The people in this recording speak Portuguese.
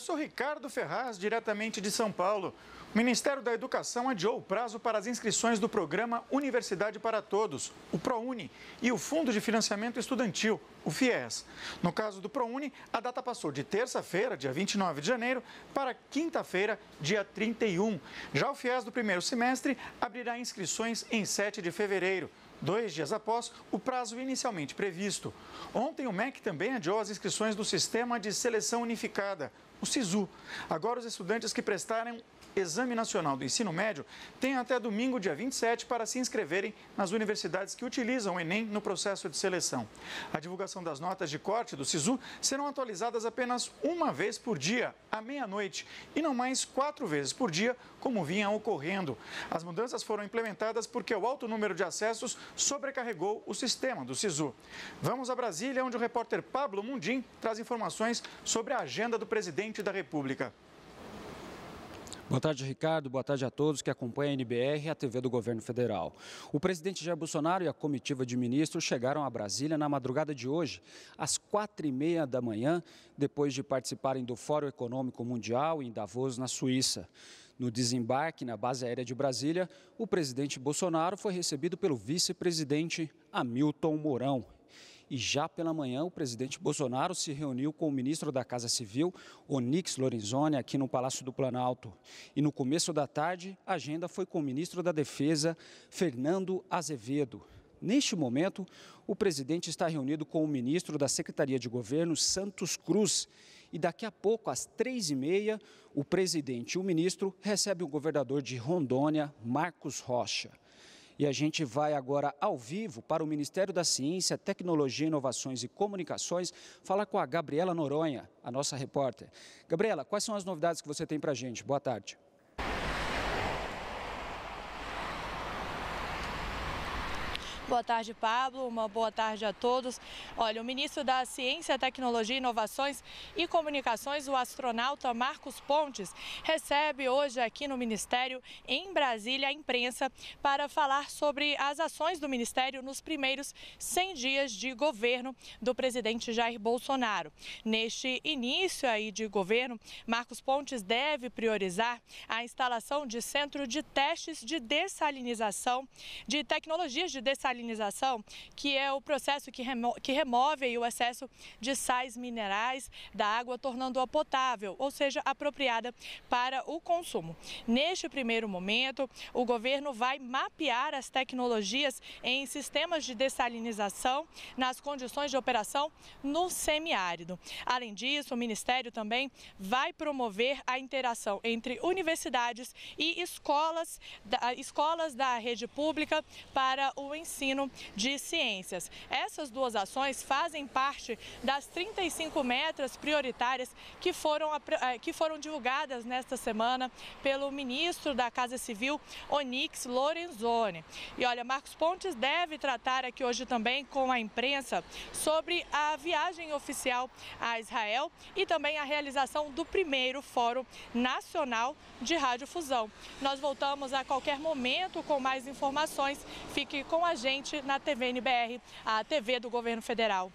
sou Ricardo Ferraz, diretamente de São Paulo. O Ministério da Educação adiou o prazo para as inscrições do programa Universidade para Todos, o ProUni, e o Fundo de Financiamento Estudantil, o FIES. No caso do ProUni, a data passou de terça-feira, dia 29 de janeiro, para quinta-feira, dia 31. Já o FIES do primeiro semestre abrirá inscrições em 7 de fevereiro dois dias após o prazo inicialmente previsto. Ontem, o MEC também adiou as inscrições do Sistema de Seleção Unificada, o SISU. Agora, os estudantes que prestarem Exame Nacional do Ensino Médio têm até domingo, dia 27, para se inscreverem nas universidades que utilizam o Enem no processo de seleção. A divulgação das notas de corte do SISU serão atualizadas apenas uma vez por dia, à meia-noite, e não mais quatro vezes por dia, como vinha ocorrendo. As mudanças foram implementadas porque o alto número de acessos sobrecarregou o sistema do SISU. Vamos a Brasília, onde o repórter Pablo Mundim traz informações sobre a agenda do presidente da República. Boa tarde, Ricardo. Boa tarde a todos que acompanham a NBR e a TV do Governo Federal. O presidente Jair Bolsonaro e a comitiva de ministros chegaram a Brasília na madrugada de hoje, às quatro e meia da manhã, depois de participarem do Fórum Econômico Mundial em Davos, na Suíça. No desembarque na base aérea de Brasília, o presidente Bolsonaro foi recebido pelo vice-presidente Hamilton Mourão. E já pela manhã, o presidente Bolsonaro se reuniu com o ministro da Casa Civil, Onix Lorenzoni, aqui no Palácio do Planalto. E no começo da tarde, a agenda foi com o ministro da Defesa, Fernando Azevedo. Neste momento, o presidente está reunido com o ministro da Secretaria de Governo, Santos Cruz. E daqui a pouco, às três e meia, o presidente e o ministro recebem o governador de Rondônia, Marcos Rocha. E a gente vai agora ao vivo para o Ministério da Ciência, Tecnologia, Inovações e Comunicações falar com a Gabriela Noronha, a nossa repórter. Gabriela, quais são as novidades que você tem para a gente? Boa tarde. Boa tarde, Pablo. Uma boa tarde a todos. Olha, o ministro da Ciência, Tecnologia, Inovações e Comunicações, o astronauta Marcos Pontes, recebe hoje aqui no Ministério, em Brasília, a imprensa para falar sobre as ações do Ministério nos primeiros 100 dias de governo do presidente Jair Bolsonaro. Neste início aí de governo, Marcos Pontes deve priorizar a instalação de centro de testes de dessalinização, de tecnologias de dessalinização que é o processo que, remo que remove o excesso de sais minerais da água, tornando-a potável, ou seja, apropriada para o consumo. Neste primeiro momento, o governo vai mapear as tecnologias em sistemas de dessalinização nas condições de operação no semiárido. Além disso, o Ministério também vai promover a interação entre universidades e escolas da, escolas da rede pública para o ensino ensino de ciências. Essas duas ações fazem parte das 35 metas prioritárias que foram, eh, que foram divulgadas nesta semana pelo ministro da Casa Civil, Onix Lorenzoni. E olha, Marcos Pontes deve tratar aqui hoje também com a imprensa sobre a viagem oficial a Israel e também a realização do primeiro Fórum Nacional de Radiofusão. Nós voltamos a qualquer momento com mais informações. Fique com a gente gente na TVNBR, a TV do governo federal.